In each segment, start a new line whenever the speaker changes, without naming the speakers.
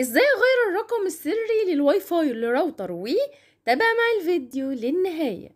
ازاي اغير الرقم السري للواي فاي للراوتر و تابع مع الفيديو للنهايه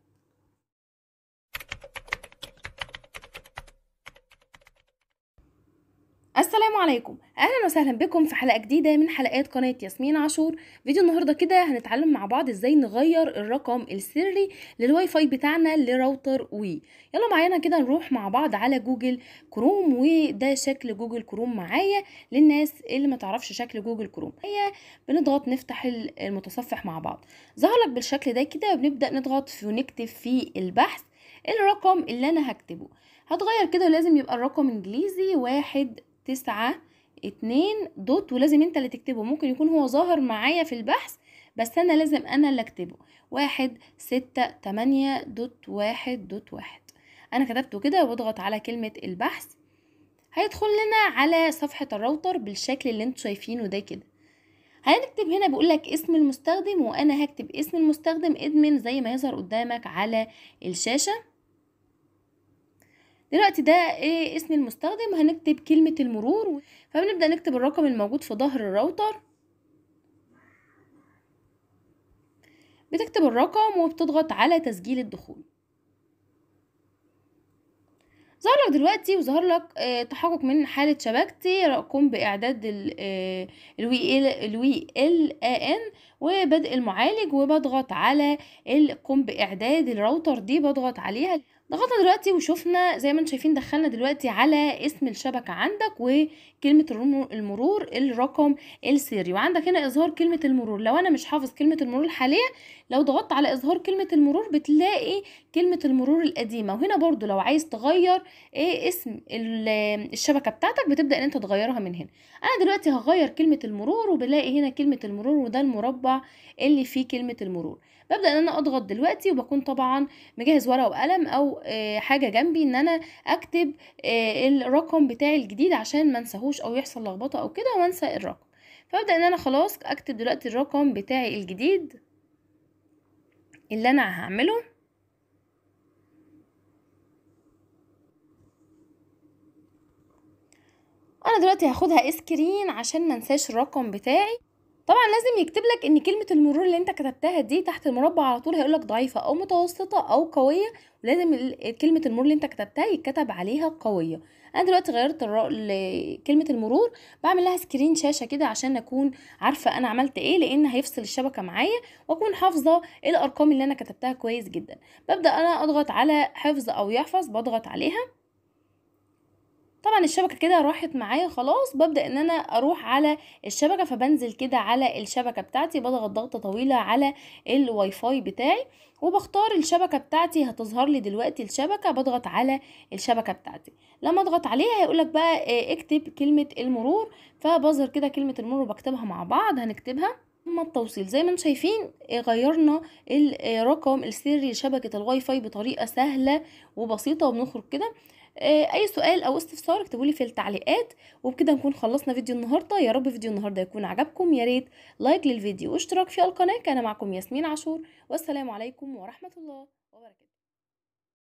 السلام عليكم اهلا وسهلا بكم في حلقه جديده من حلقات قناه ياسمين عاشور فيديو النهارده كده هنتعلم مع بعض ازاي نغير الرقم السري للواي فاي بتاعنا لراوتر وي يلا معانا كده نروح مع بعض على جوجل كروم وده شكل جوجل كروم معايا للناس اللي ما تعرفش شكل جوجل كروم هي بنضغط نفتح المتصفح مع بعض ظهر لك بالشكل ده كده وبنبدا نضغط في ونكتب في البحث الرقم اللي انا هكتبه هتغير كده لازم يبقى الرقم انجليزي واحد تسعة اتنين دوت ولازم انت اللي تكتبه ممكن يكون هو ظاهر معايا في البحث بس انا لازم انا اللي اكتبه واحد ستة تمانية دوت واحد دوت واحد انا كتبته كده واضغط على كلمة البحث هيدخل لنا على صفحة الراوتر بالشكل اللي انتوا شايفينه ده كده هنكتب هنا بيقولك لك اسم المستخدم وانا هكتب اسم المستخدم ادمن زي ما يظهر قدامك على الشاشه دلوقتي ده ايه اسم المستخدم هنكتب كلمة المرور فبنبدأ نكتب الرقم الموجود في ظهر الراوتر بتكتب الرقم وبتضغط على تسجيل الدخول ظهر لك دلوقتي وظهر لك آه، تحقق من حالة شبكتي قم بإعداد الـ ال الوي آه، ال ان وبدء المعالج وبضغط على القم باعداد الراوتر دي بضغط عليها ضغطنا دلوقتي وشفنا زي ما انتم شايفين دخلنا دلوقتي على اسم الشبكة عندك وكلمة المرور الرقم السري وعندك هنا اظهار كلمة المرور لو انا مش حافظ كلمة المرور حاليا لو ضغطت على اظهار كلمة المرور بتلاقي كلمة المرور القديمة وهنا برضو لو عايز تغير ايه اسم الشبكة بتاعتك بتبدأ ان انت تغيرها من هنا انا دلوقتي هغير كلمة المرور وبلاقي هنا كلمة المرور وده المربع اللي فيه كلمة المرور ببدأ ان انا اضغط دلوقتي وبكون طبعا مجهز ورقة وقلم او آه، حاجة جنبي ان انا اكتب آه، الرقم بتاعي الجديد عشان ما انساهوش او يحصل لخبطة او كده وانسى الرقم فببدأ ان انا خلاص اكتب دلوقتي الرقم بتاعي الجديد اللي انا هعمله انا دلوقتي هاخدها اسكرين عشان ما انساش الرقم بتاعي طبعا لازم يكتب لك ان كلمه المرور اللي انت كتبتها دي تحت المربع على طول هيقول لك ضعيفه او متوسطه او قويه ولازم كلمه المرور اللي انت كتبتها يتكتب عليها قويه انا دلوقتي غيرت كلمه المرور بعمل لها سكرين شاشه كده عشان اكون عارفه انا عملت ايه لان هيفصل الشبكه معايا واكون حافظه إيه الارقام اللي انا كتبتها كويس جدا ببدا انا اضغط على حفظ او يحفظ بضغط عليها طبعا الشبكه كده راحت معايا خلاص ببدا ان انا اروح على الشبكه فبنزل كده على الشبكه بتاعتي بضغط ضغطه طويله على الواي فاي بتاعي وبختار الشبكه بتاعتي هتظهر لي دلوقتي الشبكه بضغط على الشبكه بتاعتي لما اضغط عليها هيقولك بقى آه، اكتب كلمه المرور فبظهر كده كلمه المرور بكتبها مع بعض هنكتبها أما التوصيل زي ما انتم شايفين آه، غيرنا الرقم آه، السري لشبكة الواي فاي بطريقة سهلة وبسيطة وبنخرج كده آه، اي سؤال او استفسار اكتبوا لي في التعليقات وبكده نكون خلصنا فيديو النهارده يا رب فيديو النهارده يكون عجبكم يا ريت لايك للفيديو واشتراك في القناه كان معكم ياسمين عاشور والسلام عليكم ورحمه الله وبركاته